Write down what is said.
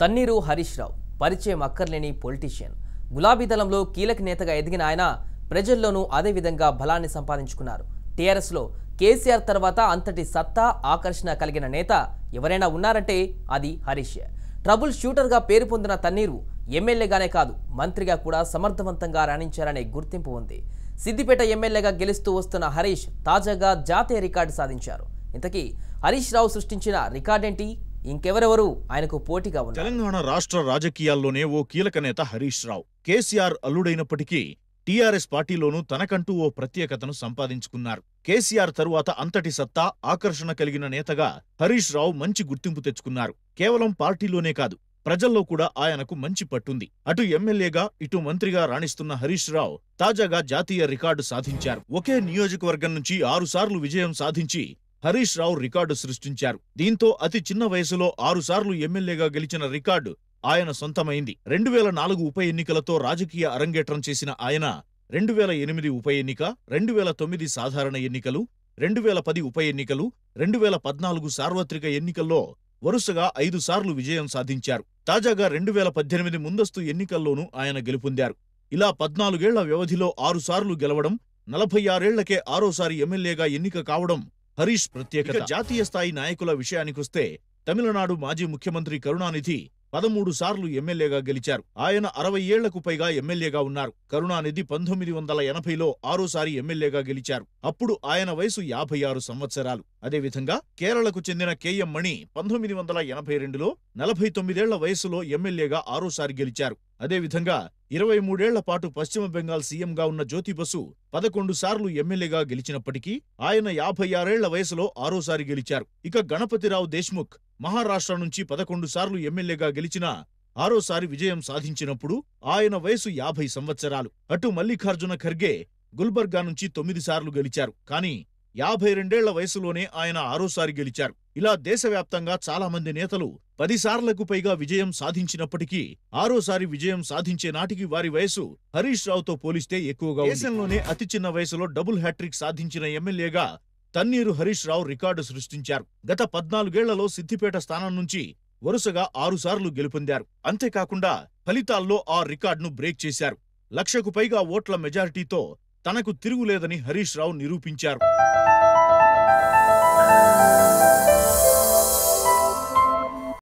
తన్నీరు హరీష్ రావు పరిచయం అక్కర్లేని పొలిటీషియన్ గులాబీ దళంలో కీలక నేతగా ఎదిగిన ఆయన ప్రజల్లోనూ అదేవిధంగా బలాన్ని సంపాదించుకున్నారు టీఆర్ఎస్లో కేసీఆర్ తర్వాత అంతటి సత్తా ఆకర్షణ కలిగిన నేత ఎవరైనా ఉన్నారంటే అది హరీష్ ట్రబుల్ షూటర్గా పేరు పొందిన తన్నీరు ఎమ్మెల్యేగానే కాదు మంత్రిగా కూడా సమర్థవంతంగా రాణించారనే గుర్తింపు ఉంది సిద్దిపేట ఎమ్మెల్యేగా గెలుస్తూ వస్తున్న హరీష్ తాజాగా జాతీయ రికార్డు సాధించారు ఇంతకీ హరీష్ రావు సృష్టించిన రికార్డేంటి ఇంకెవరెవరు ఆయనకు పోటీగా ఉన్నారు తెలంగాణ రాష్ట్ర రాజకీయాల్లోనే ఓ కీలక నేత హరీష్ రావు కేసీఆర్ అల్లుడైనప్పటికీ టీఆర్ఎస్ పార్టీలోనూ తనకంటూ ఓ ప్రత్యేకతను సంపాదించుకున్నారు కేసీఆర్ తరువాత అంతటి సత్తా ఆకర్షణ కలిగిన నేతగా హరీష్ రావు మంచి గుర్తింపు తెచ్చుకున్నారు కేవలం పార్టీలోనే కాదు ప్రజల్లో కూడా ఆయనకు మంచి పట్టుంది అటు ఎమ్మెల్యేగా ఇటు మంత్రిగా రాణిస్తున్న హరీష్ రావు తాజాగా జాతీయ రికార్డు సాధించారు ఒకే నియోజకవర్గం నుంచి ఆరుసార్లు విజయం సాధించి హరీష్ రావు రికార్డు సృష్టించారు దీంతో అతి చిన్న వయసులో ఆరుసార్లు ఎమ్మెల్యేగా గెలిచిన రికార్డు ఆయన సొంతమైంది రెండు వేల నాలుగు ఉప ఎన్నికలతో రాజకీయ అరంగేట్రం చేసిన ఆయన రెండు వేల ఎనిమిది ఉప ఎన్నిక రెండు వేల తొమ్మిది సాధారణ ఎన్నికలు రెండు వేల పది ఉప ఎన్నికలు రెండు వేల పద్నాలుగు సార్వత్రిక ఎన్నికల్లో వరుసగా ఐదు సార్లు విజయం సాధించారు తాజాగా రెండు వేల పద్దెనిమిది ముందస్తు ఎన్నికల్లోనూ ఆయన గెలుపొందారు ఇలా పద్నాలుగేళ్ల వ్యవధిలో ఆరుసార్లు గెలవడం నలభై ఆరేళ్లకే ఆరోసారి ఎమ్మెల్యేగా ఎన్నిక కావడం హరీష్ ప్రత్యేక జాతీయ స్థాయి నాయకుల విషయానికొస్తే తమిళనాడు మాజీ ముఖ్యమంత్రి కరుణానిధి పదమూడు సార్లు ఎమ్మెల్యేగా గెలిచారు ఆయన అరవై ఏళ్లకు పైగా ఎమ్మెల్యేగా ఉన్నారు కరుణానిధి పంతొమ్మిది వందల ఎనభైలో ఆరోసారి ఎమ్మెల్యేగా గెలిచారు అప్పుడు ఆయన వయసు యాభై ఆరు సంవత్సరాలు అదేవిధంగా కేరళకు చెందిన కేఎం మణి పంతొమ్మిది వందల ఎనభై రెండులో నలభై తొమ్మిదేళ్ల వయసులో ఎమ్మెల్యేగా ఆరోసారి గెలిచారు అదేవిధంగా ఇరవై మూడేళ్ల పాటు పశ్చిమ బెంగాల్ సీఎంగా ఉన్న జ్యోతి బసు పదకొండు సార్లు ఎమ్మెల్యేగా గెలిచినప్పటికీ ఆయన యాభై ఆరేళ్ల వయసులో ఆరోసారి గెలిచారు ఇక గణపతిరావు దేశ్ముఖ్ మహారాష్ట్ర నుంచి పదకొండు సార్లు ఎమ్మెల్యేగా గెలిచిన ఆరోసారి విజయం సాధించినప్పుడు ఆయన వయసు యాభై సంవత్సరాలు అటు మల్లికార్జున ఖర్గే గుల్బర్గా నుంచి తొమ్మిది సార్లు గెలిచారు కానీ యాభై రెండేళ్ల వయసులోనే ఆయన ఆరోసారి గెలిచారు ఇలా దేశవ్యాప్తంగా చాలామంది నేతలు పదిసార్లకు పైగా విజయం సాధించినప్పటికీ ఆరోసారి విజయం సాధించే నాటికి వారి వయసు హరీష్ రావుతో పోలిస్తే ఎక్కువగా దేశంలోనే అతి చిన్న వయసులో డబుల్ హ్యాట్రిక్ సాధించిన ఎమ్మెల్యేగా తన్నీరు హరీష్ రావు రికార్డు సృష్టించారు గత పద్నాలుగేళ్లలో సిద్దిపేట స్థానం నుంచి వరుసగా ఆరుసార్లు గెలుపొందారు అంతేకాకుండా ఫలితాల్లో ఆ రికార్డును బ్రేక్ చేశారు లక్షకు పైగా ఓట్ల మెజారిటీతో తనకు తిరుగులేదని హరీష్ రావు నిరూపించారు